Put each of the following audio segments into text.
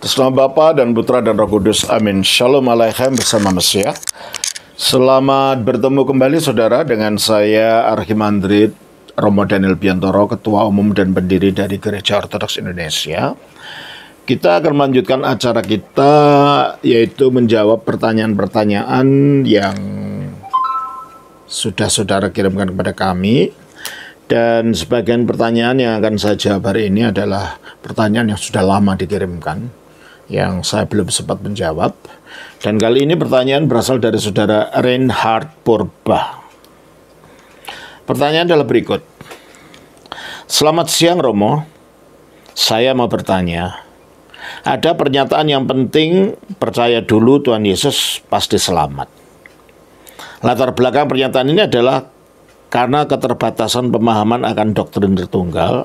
Atas nama Bapa dan Putra dan Roh Kudus. Amin. Shalom Aleichem bersama Mesia. Selamat bertemu kembali saudara dengan saya Arhimandrit Romo Daniel Biantoro, Ketua Umum dan Pendiri dari Gereja Ortodoks Indonesia. Kita akan melanjutkan acara kita yaitu menjawab pertanyaan-pertanyaan yang sudah saudara kirimkan kepada kami dan sebagian pertanyaan yang akan saya jawab hari ini adalah pertanyaan yang sudah lama dikirimkan yang saya belum sempat menjawab. Dan kali ini pertanyaan berasal dari saudara Reinhard Purba. Pertanyaan adalah berikut. Selamat siang Romo. Saya mau bertanya. Ada pernyataan yang penting, percaya dulu Tuhan Yesus pasti selamat. Latar belakang pernyataan ini adalah karena keterbatasan pemahaman akan doktrin tertunggal,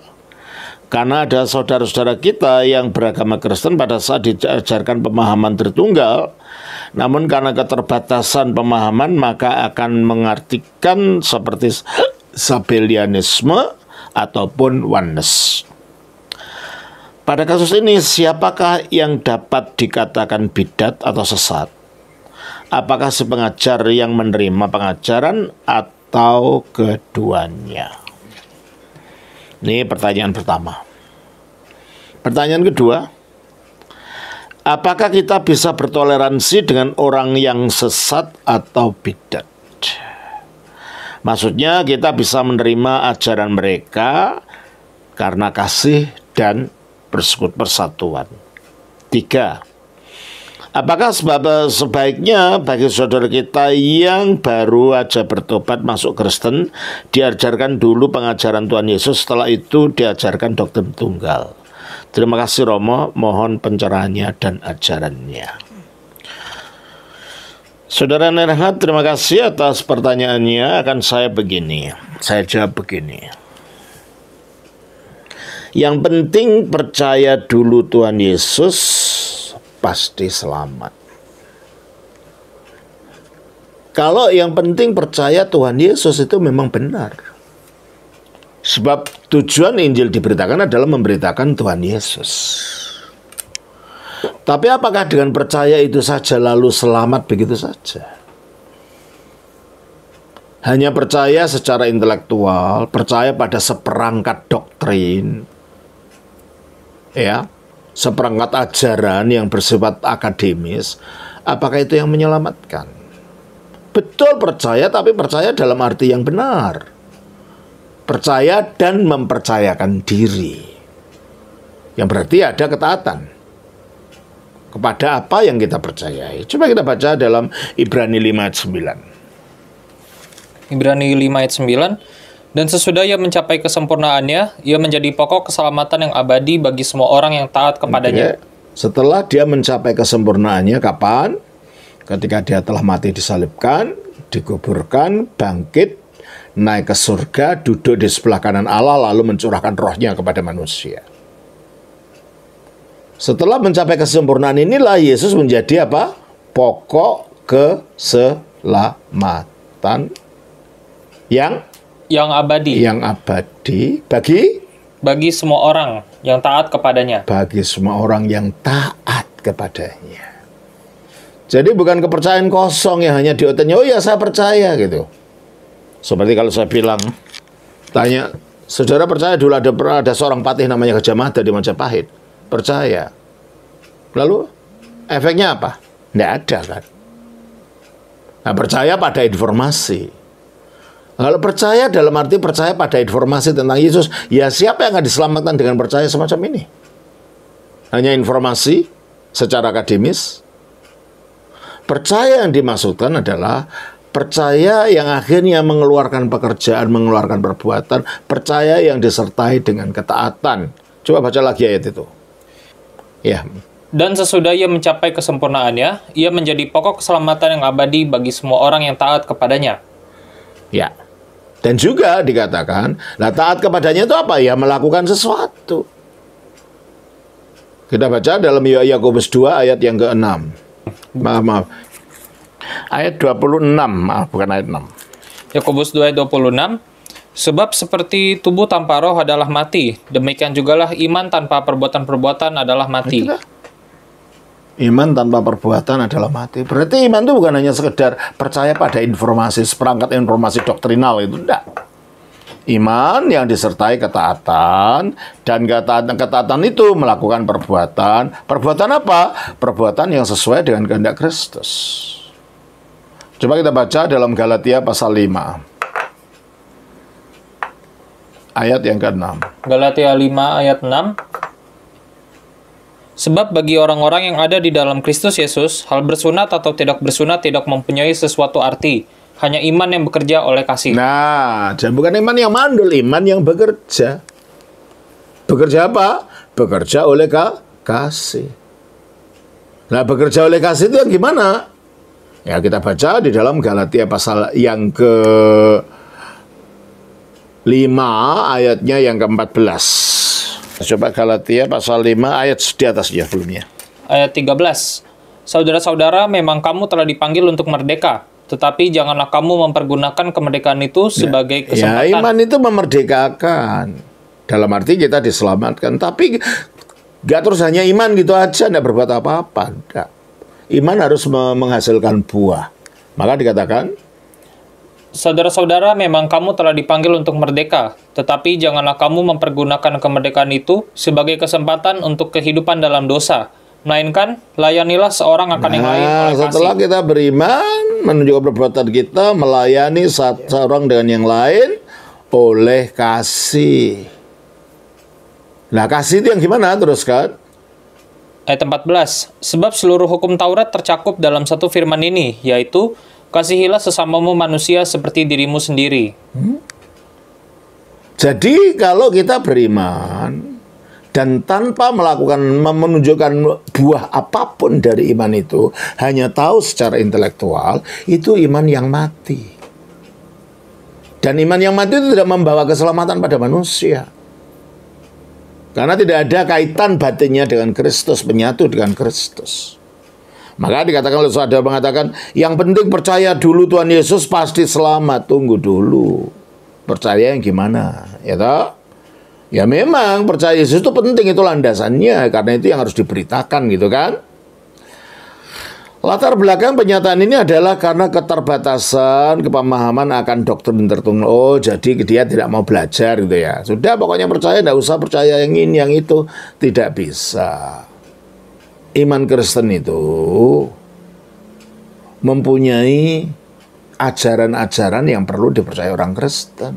karena ada saudara-saudara kita yang beragama Kristen pada saat diajarkan pemahaman tertunggal, namun karena keterbatasan pemahaman maka akan mengartikan seperti Sabelianisme ataupun oneness. Pada kasus ini, siapakah yang dapat dikatakan bidat atau sesat? Apakah si pengajar yang menerima pengajaran atau keduanya? Ini pertanyaan pertama. Pertanyaan kedua, apakah kita bisa bertoleransi dengan orang yang sesat atau bidat? Maksudnya kita bisa menerima ajaran mereka karena kasih dan bersekutu persatuan. Tiga, Apakah sebab eh, sebaiknya bagi saudara kita yang baru aja bertobat masuk Kristen diajarkan dulu pengajaran Tuhan Yesus setelah itu diajarkan doktrin tunggal. Terima kasih Romo, mohon pencerahannya dan ajarannya. Saudara Nerhat, terima kasih atas pertanyaannya. Akan saya begini, saya jawab begini. Yang penting percaya dulu Tuhan Yesus, pasti selamat. Kalau yang penting percaya Tuhan Yesus itu memang benar. Sebab tujuan Injil diberitakan adalah memberitakan Tuhan Yesus. Tapi apakah dengan percaya itu saja lalu selamat begitu saja? Hanya percaya secara intelektual, percaya pada seperangkat doktrin. Ya, seperangkat ajaran yang bersifat akademis, apakah itu yang menyelamatkan? Betul percaya, tapi percaya dalam arti yang benar. Percaya dan mempercayakan diri. Yang berarti ada ketaatan kepada apa yang kita percayai. Coba kita baca dalam Ibrani 5 ayat 9. Ibrani 5 ayat 9, dan sesudah ia mencapai kesempurnaannya, ia menjadi pokok keselamatan yang abadi bagi semua orang yang taat kepadanya. Oke. Setelah dia mencapai kesempurnaannya kapan? Ketika dia telah mati disalibkan, dikuburkan, bangkit, naik ke surga, duduk di sebelah kanan Allah lalu mencurahkan rohnya kepada manusia. Setelah mencapai kesempurnaan inilah Yesus menjadi apa? Pokok keselamatan yang yang abadi. Yang abadi bagi bagi semua orang yang taat kepadanya. Bagi semua orang yang taat kepadanya. Jadi bukan kepercayaan kosong yang hanya di otaknya, oh ya saya percaya gitu. Seperti kalau saya bilang, tanya, saudara percaya dulu ada ada seorang patih namanya Gajah Mada di Majapahit? Percaya. Lalu efeknya apa? Tidak ada kan? Nah, percaya pada informasi. Kalau percaya dalam arti percaya pada informasi tentang Yesus, ya siapa yang akan diselamatkan dengan percaya semacam ini? Hanya informasi secara akademis. Percaya yang dimaksudkan adalah percaya yang akhirnya mengeluarkan pekerjaan, mengeluarkan perbuatan, percaya yang disertai dengan ketaatan. Coba baca lagi ayat itu. Ya. Dan sesudah ia mencapai kesempurnaannya, ia menjadi pokok keselamatan yang abadi bagi semua orang yang taat kepadanya. Ya. Dan juga dikatakan, nah taat kepadanya itu apa? Ya melakukan sesuatu. Kita baca dalam Yakobus 2 ayat yang ke-6. Maaf, maaf. Ayat 26, maaf bukan ayat 6. Yakobus 2 ayat 26. Sebab seperti tubuh tanpa roh adalah mati, demikian jugalah iman tanpa perbuatan-perbuatan adalah mati. Itulah. Iman tanpa perbuatan adalah mati. Berarti iman itu bukan hanya sekedar percaya pada informasi, seperangkat informasi doktrinal itu. Tidak. Iman yang disertai ketaatan dan ketaatan, ketaatan itu melakukan perbuatan. Perbuatan apa? Perbuatan yang sesuai dengan kehendak Kristus. Coba kita baca dalam Galatia pasal 5 ayat yang ke-6. Galatia 5 ayat 6. Sebab bagi orang-orang yang ada di dalam Kristus Yesus, hal bersunat atau tidak bersunat tidak mempunyai sesuatu arti. Hanya iman yang bekerja oleh kasih. Nah, dan bukan iman yang mandul, iman yang bekerja. Bekerja apa? Bekerja oleh ka kasih. Nah, bekerja oleh kasih itu yang gimana? Ya, kita baca di dalam Galatia pasal yang ke 5 ayatnya yang ke-14. Coba Galatia pasal 5 ayat di atas ya, sebelumnya. Ayat 13. Saudara-saudara, memang kamu telah dipanggil untuk merdeka, tetapi janganlah kamu mempergunakan kemerdekaan itu ya, sebagai ya, kesempatan. Ya, iman itu memerdekakan. Dalam arti kita diselamatkan, tapi gak terus hanya iman gitu aja, tidak berbuat apa-apa. Iman harus menghasilkan buah. Maka dikatakan Saudara-saudara, memang kamu telah dipanggil untuk merdeka, tetapi janganlah kamu mempergunakan kemerdekaan itu sebagai kesempatan untuk kehidupan dalam dosa, melainkan layanilah seorang akan nah, yang lain oleh nah, setelah kasih. kita beriman menuju perbuatan kita melayani saat seorang dengan yang lain oleh kasih nah kasih itu yang gimana terus kan ayat 14 sebab seluruh hukum Taurat tercakup dalam satu firman ini yaitu Kasihilah sesamamu manusia seperti dirimu sendiri. Hmm? Jadi kalau kita beriman dan tanpa melakukan menunjukkan buah apapun dari iman itu, hanya tahu secara intelektual, itu iman yang mati. Dan iman yang mati itu tidak membawa keselamatan pada manusia. Karena tidak ada kaitan batinnya dengan Kristus, menyatu dengan Kristus. Maka dikatakan oleh saudara mengatakan, yang penting percaya dulu Tuhan Yesus pasti selamat. Tunggu dulu. Percaya yang gimana? Ya toh? Ya memang percaya Yesus itu penting itu landasannya karena itu yang harus diberitakan gitu kan. Latar belakang pernyataan ini adalah karena keterbatasan kepemahaman akan doktrin tertentu. Oh, jadi dia tidak mau belajar gitu ya. Sudah pokoknya percaya, tidak usah percaya yang ini, yang itu. Tidak bisa iman Kristen itu mempunyai ajaran-ajaran yang perlu dipercaya orang Kristen.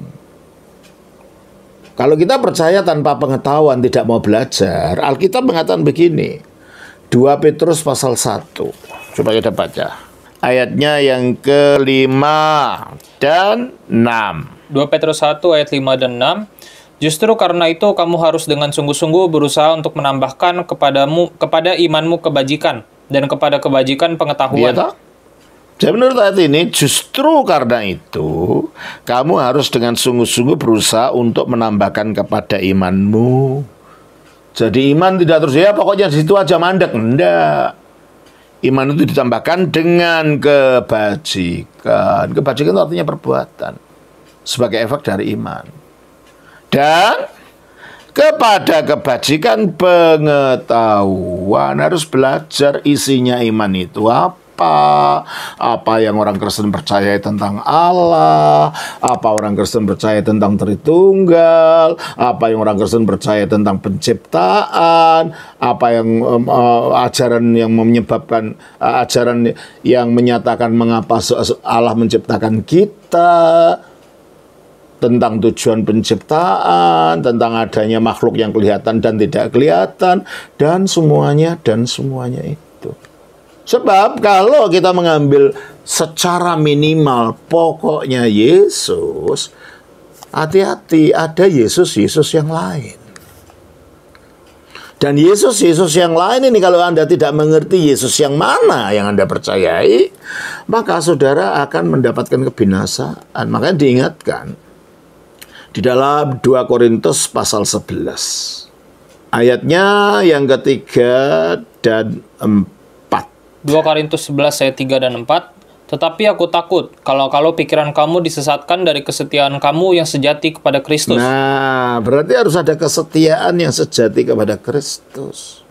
Kalau kita percaya tanpa pengetahuan tidak mau belajar, Alkitab mengatakan begini. 2 Petrus pasal 1. Coba kita baca. Ayatnya yang kelima dan 6. 2 Petrus 1 ayat 5 dan 6. Justru karena itu kamu harus dengan sungguh-sungguh berusaha untuk menambahkan kepadamu kepada imanmu kebajikan dan kepada kebajikan pengetahuan. Ya, jadi menurut ayat ini justru karena itu kamu harus dengan sungguh-sungguh berusaha untuk menambahkan kepada imanmu. Jadi iman tidak terus ya pokoknya di situ aja mandek. Enggak. Iman itu ditambahkan dengan kebajikan. Kebajikan itu artinya perbuatan sebagai efek dari iman dan kepada kebajikan pengetahuan harus belajar isinya iman itu apa apa, yang orang Kristen percaya tentang Allah, apa orang Kristen percaya tentang Tritunggal, apa yang orang Kristen percaya tentang penciptaan, apa yang um, uh, ajaran yang menyebabkan uh, ajaran yang menyatakan mengapa Allah menciptakan kita tentang tujuan penciptaan, tentang adanya makhluk yang kelihatan dan tidak kelihatan, dan semuanya, dan semuanya itu. Sebab kalau kita mengambil secara minimal pokoknya Yesus, hati-hati ada Yesus-Yesus yang lain. Dan Yesus, Yesus yang lain ini kalau Anda tidak mengerti Yesus yang mana yang Anda percayai, maka saudara akan mendapatkan kebinasaan. Makanya diingatkan, di dalam 2 Korintus pasal 11. Ayatnya yang ketiga dan empat 2 Korintus 11 ayat 3 dan 4. Tetapi aku takut kalau-kalau pikiran kamu disesatkan dari kesetiaan kamu yang sejati kepada Kristus. Nah, berarti harus ada kesetiaan yang sejati kepada Kristus.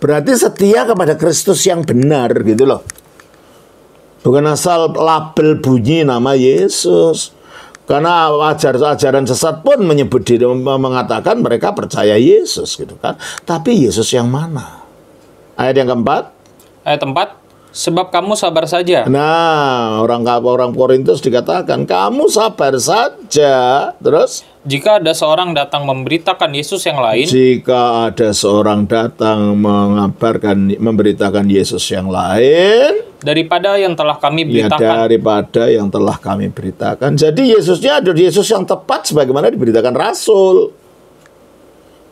Berarti setia kepada Kristus yang benar gitu loh. Bukan asal label bunyi nama Yesus. Karena ajaran-ajaran sesat pun menyebut diri mengatakan mereka percaya Yesus gitu kan. Tapi Yesus yang mana? Ayat yang keempat. Ayat keempat sebab kamu sabar saja. Nah, orang orang Korintus dikatakan, kamu sabar saja. Terus? Jika ada seorang datang memberitakan Yesus yang lain. Jika ada seorang datang mengabarkan, memberitakan Yesus yang lain. Daripada yang telah kami ya beritakan. Ya, daripada yang telah kami beritakan. Jadi Yesusnya ada Yesus yang tepat sebagaimana diberitakan Rasul.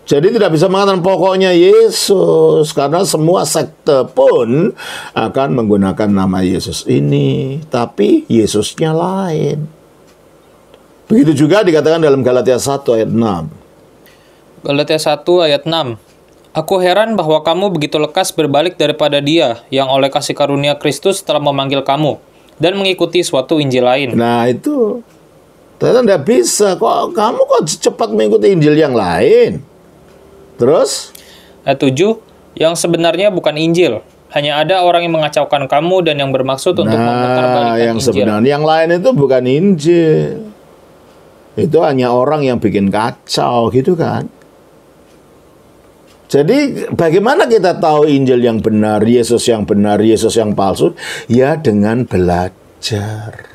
Jadi tidak bisa mengatakan pokoknya Yesus karena semua sekte pun akan menggunakan nama Yesus ini, tapi Yesusnya lain. Begitu juga dikatakan dalam Galatia 1 ayat 6. Galatia 1 ayat 6. Aku heran bahwa kamu begitu lekas berbalik daripada dia yang oleh kasih karunia Kristus telah memanggil kamu dan mengikuti suatu Injil lain. Nah, itu Ternyata tidak bisa. Kok kamu kok cepat mengikuti Injil yang lain? Terus? Ayat eh, 7, yang sebenarnya bukan Injil. Hanya ada orang yang mengacaukan kamu dan yang bermaksud untuk nah, memutarbalikkan yang Injil. sebenarnya yang lain itu bukan Injil. Itu hanya orang yang bikin kacau gitu kan. Jadi bagaimana kita tahu Injil yang benar, Yesus yang benar, Yesus yang palsu? Ya dengan belajar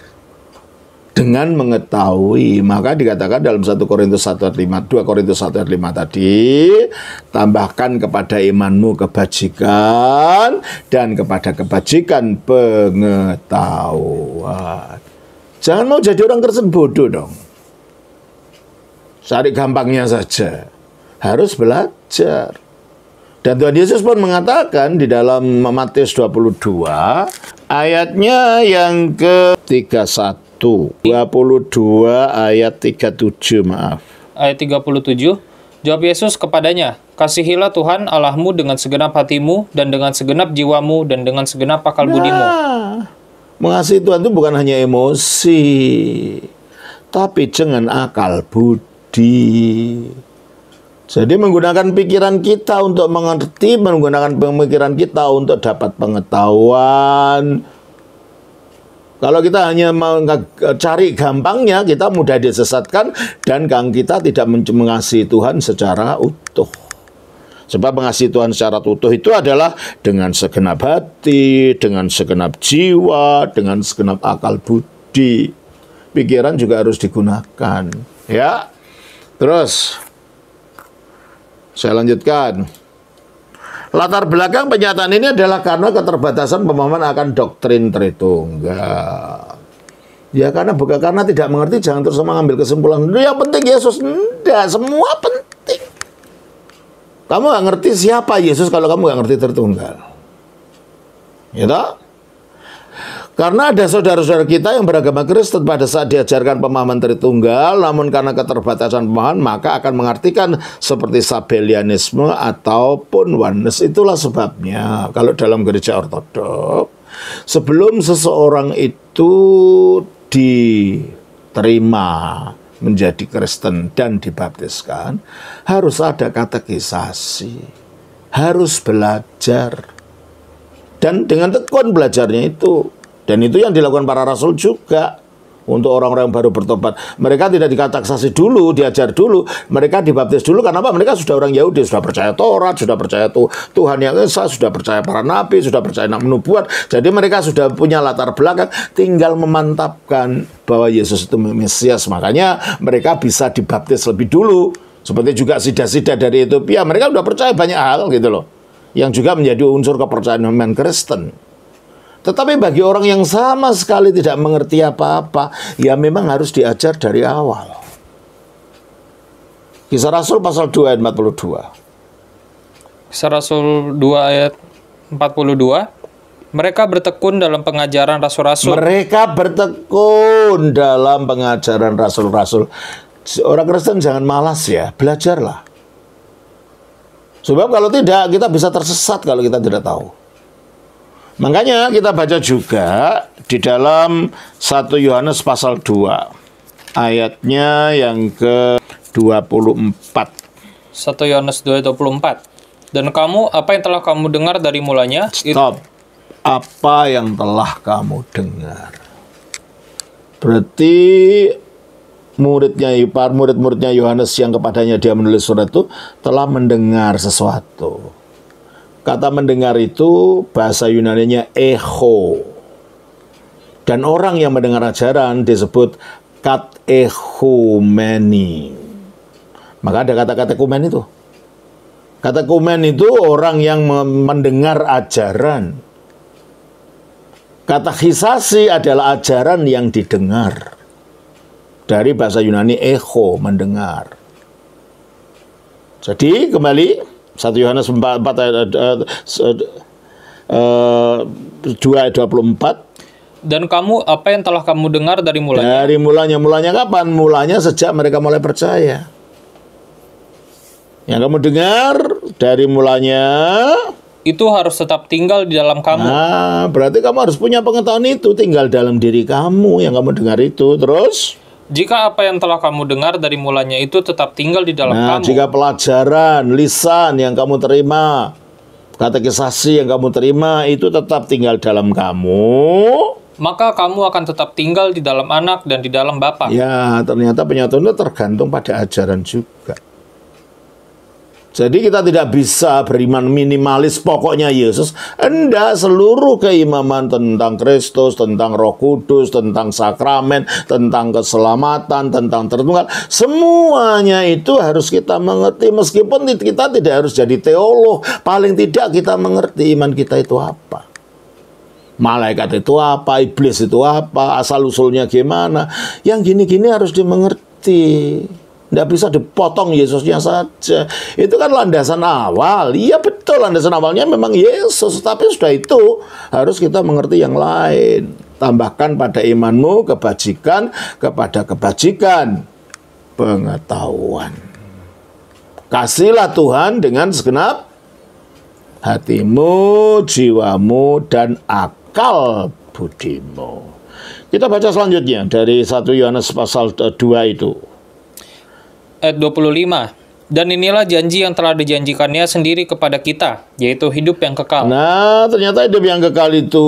dengan mengetahui maka dikatakan dalam 1 Korintus 1 ayat 5 2 Korintus 1 ayat 5 tadi tambahkan kepada imanmu kebajikan dan kepada kebajikan pengetahuan jangan mau jadi orang Kristen bodoh dong cari gampangnya saja harus belajar dan Tuhan Yesus pun mengatakan di dalam Matius 22 ayatnya yang ke 31 22 ayat 37 maaf. Ayat 37. Jawab Yesus kepadanya, Kasihilah Tuhan Allahmu dengan segenap hatimu, dan dengan segenap jiwamu, dan dengan segenap akal nah, budimu. Mengasihi Tuhan itu bukan hanya emosi, tapi dengan akal budi. Jadi menggunakan pikiran kita untuk mengerti, menggunakan pemikiran kita untuk dapat pengetahuan, kalau kita hanya mencari gampangnya, kita mudah disesatkan dan gang kita tidak mengasihi Tuhan secara utuh. Sebab mengasihi Tuhan secara utuh itu adalah dengan segenap hati, dengan segenap jiwa, dengan segenap akal budi. Pikiran juga harus digunakan, ya. Terus saya lanjutkan. Latar belakang penyataan ini adalah karena keterbatasan pemahaman akan doktrin Tritunggal. Ya karena bukan karena tidak mengerti jangan terus mengambil ngambil kesimpulan. Yang penting Yesus enggak, semua penting. Kamu nggak ngerti siapa Yesus kalau kamu nggak ngerti Tritunggal. Ya know? Karena ada saudara-saudara kita yang beragama Kristen pada saat diajarkan pemahaman Tritunggal, namun karena keterbatasan pemahaman maka akan mengartikan seperti Sabelianisme ataupun Oneness. Itulah sebabnya kalau dalam gereja ortodok, sebelum seseorang itu diterima menjadi Kristen dan dibaptiskan, harus ada katekisasi, harus belajar. Dan dengan tekun belajarnya itu, dan itu yang dilakukan para rasul juga untuk orang-orang yang baru bertobat. Mereka tidak dikataksasi dulu, diajar dulu. Mereka dibaptis dulu karena apa? Mereka sudah orang Yahudi, sudah percaya Taurat, sudah percaya Tuhan yang Esa, sudah percaya para nabi, sudah percaya anak Menubuat. Jadi mereka sudah punya latar belakang, tinggal memantapkan bahwa Yesus itu Mesias. Makanya mereka bisa dibaptis lebih dulu. Seperti juga sida-sida dari Ethiopia, mereka sudah percaya banyak hal gitu loh. Yang juga menjadi unsur kepercayaan men Kristen. Tetapi bagi orang yang sama sekali tidak mengerti apa-apa, ya memang harus diajar dari awal. Kisah Rasul pasal 2 ayat 42. Kisah Rasul 2 ayat 42. Mereka bertekun dalam pengajaran rasul-rasul. Mereka bertekun dalam pengajaran rasul-rasul. Orang Kristen jangan malas ya, belajarlah. Sebab kalau tidak kita bisa tersesat kalau kita tidak tahu. Makanya kita baca juga di dalam 1 Yohanes pasal 2 ayatnya yang ke-24. 1 Yohanes 2 24. Dan kamu apa yang telah kamu dengar dari mulanya? Stop. Apa yang telah kamu dengar? Berarti muridnya Ipar, murid-muridnya Yohanes yang kepadanya dia menulis surat itu telah mendengar sesuatu. Kata mendengar itu bahasa Yunani-nya echo. Dan orang yang mendengar ajaran disebut kat echumeni. Maka ada kata-kata kumen itu. Kata kumen itu orang yang mendengar ajaran. Kata hisasi adalah ajaran yang didengar. Dari bahasa Yunani echo, mendengar. Jadi kembali 1 Yohanes 4 eh, eh, eh, ayat dua ayat 24 dan kamu apa yang telah kamu dengar dari mulanya? Dari mulanya, mulanya kapan? Mulanya sejak mereka mulai percaya. Yang kamu dengar dari mulanya itu harus tetap tinggal di dalam kamu. Nah, berarti kamu harus punya pengetahuan itu tinggal dalam diri kamu yang kamu dengar itu. Terus jika apa yang telah kamu dengar dari mulanya itu tetap tinggal di dalam nah, kamu. Jika pelajaran lisan yang kamu terima, kata-kisasi yang kamu terima itu tetap tinggal dalam kamu, maka kamu akan tetap tinggal di dalam anak dan di dalam bapak. Ya, ternyata penyatuan itu tergantung pada ajaran juga. Jadi kita tidak bisa beriman minimalis pokoknya Yesus. Anda seluruh keimaman tentang Kristus, tentang Roh Kudus, tentang sakramen, tentang keselamatan, tentang tertunggal, semuanya itu harus kita mengerti meskipun kita tidak harus jadi teolog, paling tidak kita mengerti iman kita itu apa. Malaikat itu apa, iblis itu apa, asal usulnya gimana. Yang gini-gini harus dimengerti. Tidak bisa dipotong Yesusnya saja. Itu kan landasan awal. Iya betul landasan awalnya memang Yesus. Tapi sudah itu harus kita mengerti yang lain. Tambahkan pada imanmu kebajikan kepada kebajikan. Pengetahuan. Kasihlah Tuhan dengan segenap hatimu, jiwamu, dan akal budimu. Kita baca selanjutnya dari 1 Yohanes pasal 2 itu ayat 25 dan inilah janji yang telah dijanjikannya sendiri kepada kita, yaitu hidup yang kekal. Nah, ternyata hidup yang kekal itu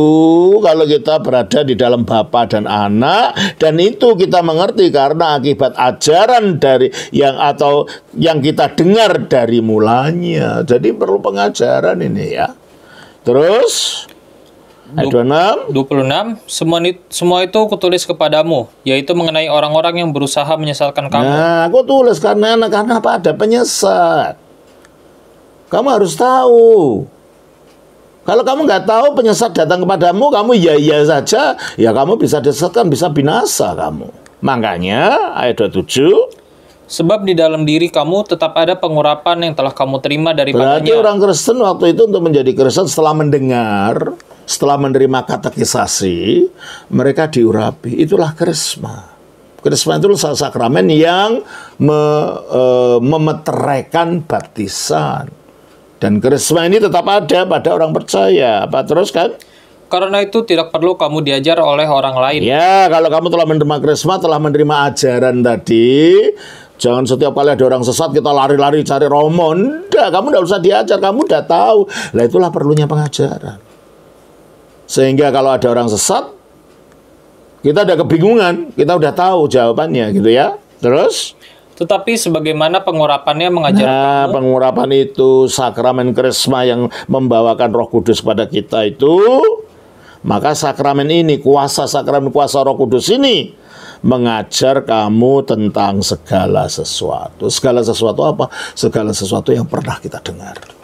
kalau kita berada di dalam Bapa dan Anak, dan itu kita mengerti karena akibat ajaran dari yang atau yang kita dengar dari mulanya. Jadi perlu pengajaran ini ya. Terus 26 26 semua semua itu kutulis kepadamu yaitu mengenai orang-orang yang berusaha menyesalkan kamu. Nah, aku tulis karena anak apa ada penyesat. Kamu harus tahu. Kalau kamu nggak tahu penyesat datang kepadamu, kamu ya ya saja, ya kamu bisa disesatkan, bisa binasa kamu. Makanya ayat 27 Sebab di dalam diri kamu tetap ada pengurapan yang telah kamu terima dari Berarti orang Kristen waktu itu untuk menjadi Kristen setelah mendengar setelah menerima katekisasi, mereka diurapi. Itulah krisma. Krisma itu sakramen yang me, e, memeteraikan baptisan. Dan krisma ini tetap ada pada orang percaya. Apa terus kan? Karena itu tidak perlu kamu diajar oleh orang lain. Ya, kalau kamu telah menerima krisma, telah menerima ajaran tadi, Jangan setiap kali ada orang sesat kita lari-lari cari romo. Nggak, kamu tidak usah diajar, kamu udah tahu. Lah itulah perlunya pengajaran. Sehingga kalau ada orang sesat, kita ada kebingungan, kita udah tahu jawabannya gitu ya. Terus tetapi sebagaimana pengurapannya mengajar nah, kamu, pengurapan itu sakramen krisma yang membawakan Roh Kudus pada kita itu maka sakramen ini kuasa sakramen kuasa Roh Kudus ini mengajar kamu tentang segala sesuatu. Segala sesuatu apa? Segala sesuatu yang pernah kita dengar.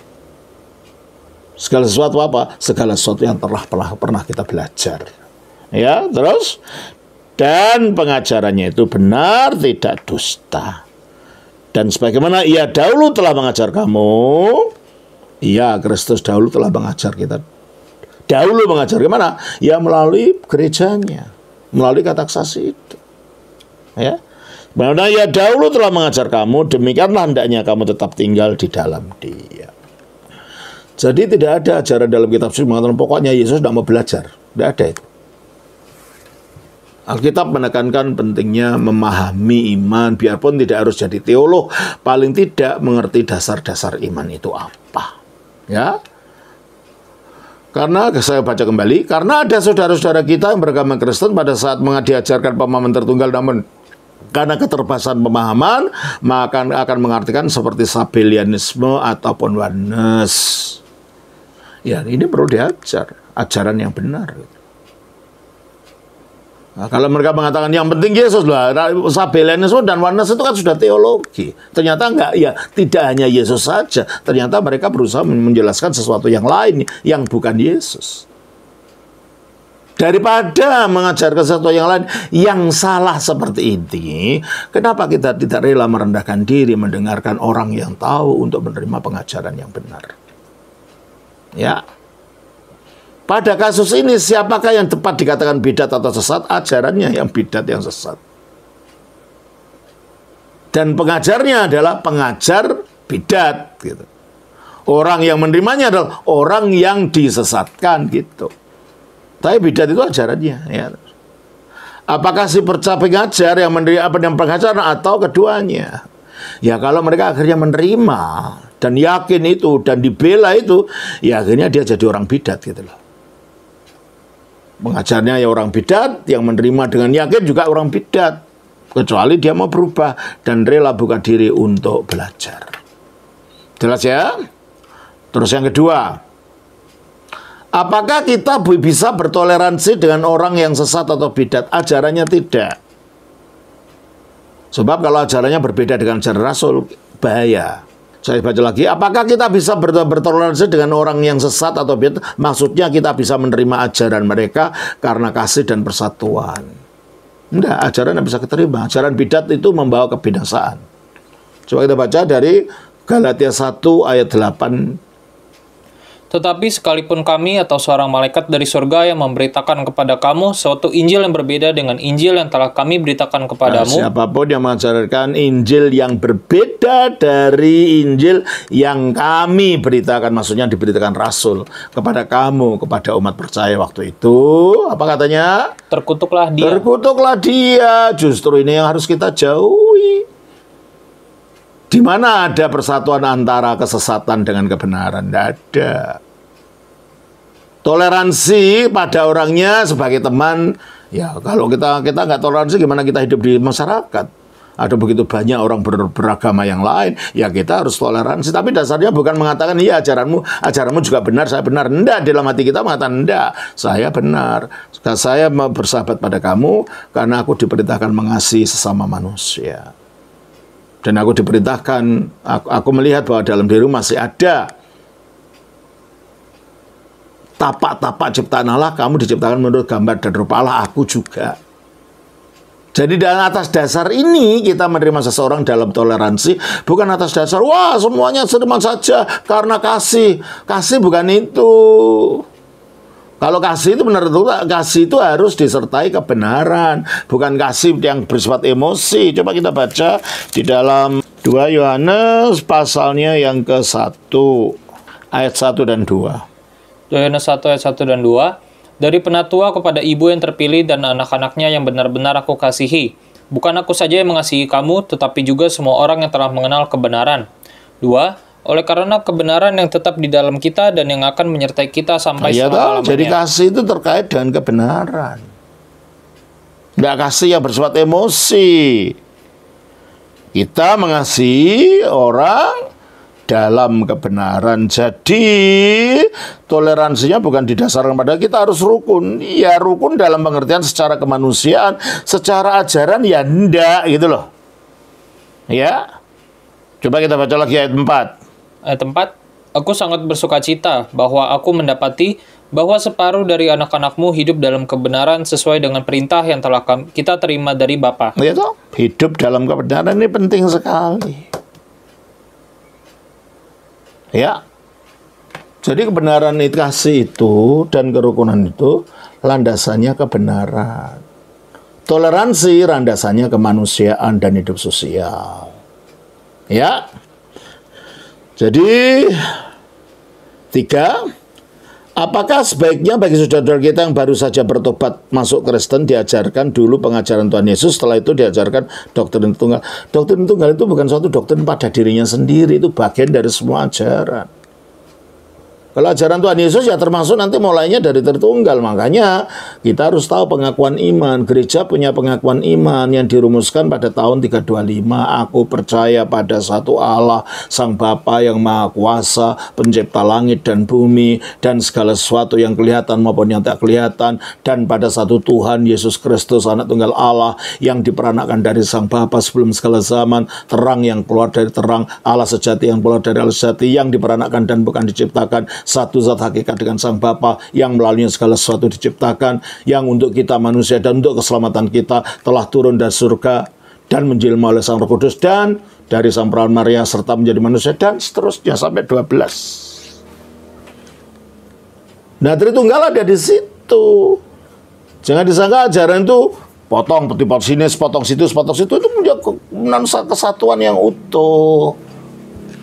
Segala sesuatu apa? Segala sesuatu yang telah, pernah pernah kita belajar. Ya, terus dan pengajarannya itu benar tidak dusta. Dan sebagaimana ia dahulu telah mengajar kamu, ia Kristus dahulu telah mengajar kita. Dahulu mengajar gimana? Ya melalui gerejanya, melalui kata saksi itu. Ya. benar ia dahulu telah mengajar kamu, demikianlah hendaknya kamu tetap tinggal di dalam dia. Jadi tidak ada ajaran dalam kitab suci mengatakan pokoknya Yesus tidak mau belajar. Tidak ada itu. Alkitab menekankan pentingnya memahami iman, biarpun tidak harus jadi teolog, paling tidak mengerti dasar-dasar iman itu apa. Ya, karena saya baca kembali, karena ada saudara-saudara kita yang beragama Kristen pada saat mengajarkan pemahaman tertunggal namun karena keterbatasan pemahaman maka akan mengartikan seperti sabelianisme ataupun oneness. Ya ini perlu diajar, ajaran yang benar. Nah, kalau mereka mengatakan yang penting Yesus lah, Sabelianisme dan Warnes itu kan sudah teologi. Ternyata enggak ya, tidak hanya Yesus saja. Ternyata mereka berusaha menjelaskan sesuatu yang lain yang bukan Yesus. Daripada mengajar ke sesuatu yang lain yang salah seperti ini, kenapa kita tidak rela merendahkan diri mendengarkan orang yang tahu untuk menerima pengajaran yang benar? Ya. Pada kasus ini siapakah yang tepat dikatakan bidat atau sesat? Ajarannya yang bidat yang sesat. Dan pengajarnya adalah pengajar bidat gitu. Orang yang menerimanya adalah orang yang disesatkan gitu. Tapi bidat itu ajarannya ya. Apakah si percaya pengajar yang menerima apa yang pengajar atau keduanya? Ya kalau mereka akhirnya menerima dan yakin itu dan dibela itu, ya akhirnya dia jadi orang bidat gitu loh. Mengajarnya ya orang bidat, yang menerima dengan yakin juga orang bidat. Kecuali dia mau berubah dan rela buka diri untuk belajar. Jelas ya? Terus yang kedua, apakah kita bisa bertoleransi dengan orang yang sesat atau bidat? Ajarannya tidak. Sebab kalau ajarannya berbeda dengan ajaran Rasul, bahaya. Saya baca lagi, apakah kita bisa bertoleransi dengan orang yang sesat atau beda? Maksudnya kita bisa menerima ajaran mereka karena kasih dan persatuan. Enggak, ajaran yang bisa diterima. Ajaran bidat itu membawa kebinasaan. Coba kita baca dari Galatia 1 ayat 8 tetapi sekalipun kami atau seorang malaikat dari surga yang memberitakan kepada kamu suatu Injil yang berbeda dengan Injil yang telah kami beritakan kepadamu. Nah, siapapun yang mengajarkan Injil yang berbeda dari Injil yang kami beritakan, maksudnya diberitakan Rasul kepada kamu, kepada umat percaya waktu itu, apa katanya? Terkutuklah dia. Terkutuklah dia, justru ini yang harus kita jauhi. Di mana ada persatuan antara kesesatan dengan kebenaran? Tidak ada. Toleransi pada orangnya sebagai teman, ya kalau kita kita nggak toleransi gimana kita hidup di masyarakat? Ada begitu banyak orang ber, beragama yang lain, ya kita harus toleransi. Tapi dasarnya bukan mengatakan iya ajaranmu, ajaranmu juga benar, saya benar. Nda dalam hati kita mengatakan nda, saya benar. Saya mau bersahabat pada kamu karena aku diperintahkan mengasihi sesama manusia dan aku diperintahkan aku, aku melihat bahwa dalam diri masih ada tapak-tapak ciptaan Allah kamu diciptakan menurut gambar dan rupa Allah aku juga jadi dengan atas dasar ini kita menerima seseorang dalam toleransi bukan atas dasar wah semuanya terima saja karena kasih kasih bukan itu kalau kasih itu benar betul kasih itu harus disertai kebenaran, bukan kasih yang bersifat emosi. Coba kita baca di dalam 2 Yohanes pasalnya yang ke-1 ayat 1 dan 2. Yohanes 1 ayat 1 dan 2. Dari penatua kepada ibu yang terpilih dan anak-anaknya yang benar-benar aku kasihi. Bukan aku saja yang mengasihi kamu, tetapi juga semua orang yang telah mengenal kebenaran. Dua. Oleh karena kebenaran yang tetap di dalam kita dan yang akan menyertai kita sampai nah, iya selama Jadi kasih itu terkait dengan kebenaran. Tidak kasih yang bersifat emosi. Kita mengasihi orang dalam kebenaran. Jadi toleransinya bukan didasarkan pada kita harus rukun. Ya rukun dalam pengertian secara kemanusiaan, secara ajaran ya ndak gitu loh. Ya. Coba kita baca lagi ayat 4 eh, tempat, aku sangat bersuka cita bahwa aku mendapati bahwa separuh dari anak-anakmu hidup dalam kebenaran sesuai dengan perintah yang telah kita terima dari Bapa. Ya toh, hidup dalam kebenaran ini penting sekali. Ya. Jadi kebenaran itu kasih itu dan kerukunan itu landasannya kebenaran. Toleransi landasannya kemanusiaan dan hidup sosial. Ya. Jadi tiga Apakah sebaiknya bagi saudara-saudara kita yang baru saja bertobat masuk Kristen diajarkan dulu pengajaran Tuhan Yesus, setelah itu diajarkan doktrin tunggal. Doktrin tunggal itu bukan suatu doktrin pada dirinya sendiri, itu bagian dari semua ajaran. Pelajaran Tuhan Yesus ya termasuk nanti mulainya dari tertunggal. Makanya kita harus tahu pengakuan iman. Gereja punya pengakuan iman yang dirumuskan pada tahun 325. Aku percaya pada satu Allah, Sang Bapa yang Maha Kuasa, pencipta langit dan bumi, dan segala sesuatu yang kelihatan maupun yang tak kelihatan, dan pada satu Tuhan Yesus Kristus, anak tunggal Allah, yang diperanakan dari Sang Bapa sebelum segala zaman, terang yang keluar dari terang, Allah sejati yang keluar dari Allah sejati, yang diperanakan dan bukan diciptakan, satu zat hakikat dengan Sang Bapa yang melalui segala sesuatu diciptakan, yang untuk kita manusia dan untuk keselamatan kita telah turun dari surga dan menjelma oleh Sang Roh Kudus dan dari Sang Perawan Maria serta menjadi manusia dan seterusnya sampai 12. Nah Tritunggal ada di situ. Jangan disangka ajaran itu potong peti potong sini, potong situ, potong situ itu menjadi kesatuan yang utuh.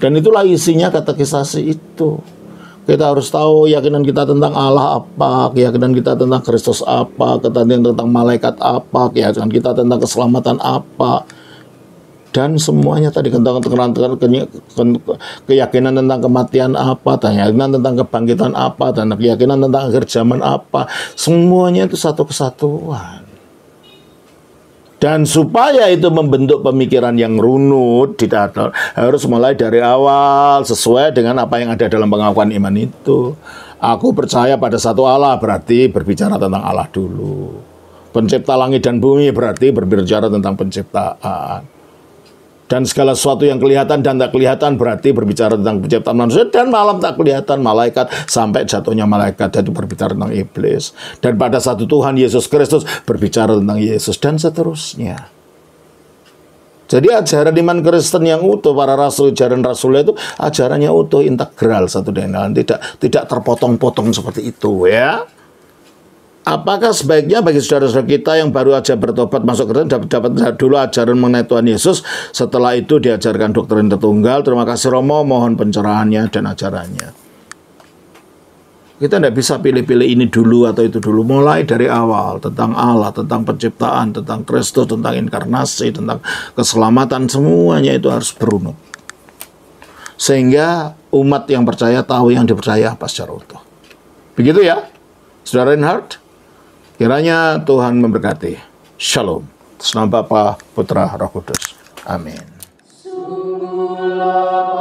Dan itulah isinya kata kisah itu. Kita harus tahu keyakinan kita tentang Allah apa, keyakinan kita tentang Kristus apa, keyakinan tentang malaikat apa, keyakinan kita tentang keselamatan apa. Dan semuanya tadi tentang keyakinan tentang kematian apa, keyakinan tentang kebangkitan apa, dan keyakinan tentang akhir zaman apa. Semuanya itu satu kesatuan. Dan supaya itu membentuk pemikiran yang runut, tidak harus mulai dari awal sesuai dengan apa yang ada dalam pengakuan iman itu. Aku percaya pada satu Allah berarti berbicara tentang Allah dulu. Pencipta langit dan bumi berarti berbicara tentang penciptaan dan segala sesuatu yang kelihatan dan tak kelihatan berarti berbicara tentang penciptaan manusia dan malam tak kelihatan malaikat sampai jatuhnya malaikat itu berbicara tentang iblis dan pada satu Tuhan Yesus Kristus berbicara tentang Yesus dan seterusnya jadi ajaran iman Kristen yang utuh para rasul jaran rasulnya itu ajarannya utuh integral satu dengan lain tidak tidak terpotong-potong seperti itu ya Apakah sebaiknya bagi saudara-saudara kita yang baru aja bertobat masuk Kristen dapat dapat dulu ajaran mengenai Tuhan Yesus, setelah itu diajarkan doktrin tertunggal. Terima kasih Romo, mohon pencerahannya dan ajarannya. Kita tidak bisa pilih-pilih ini dulu atau itu dulu. Mulai dari awal tentang Allah, tentang penciptaan, tentang Kristus, tentang inkarnasi, tentang keselamatan semuanya itu harus berunut. Sehingga umat yang percaya tahu yang dipercaya apa secara utuh. Begitu ya, Saudara Reinhardt? Kiranya Tuhan memberkati. Shalom. Selamat Bapa, Putra, Roh Kudus. Amin. Sungguhlah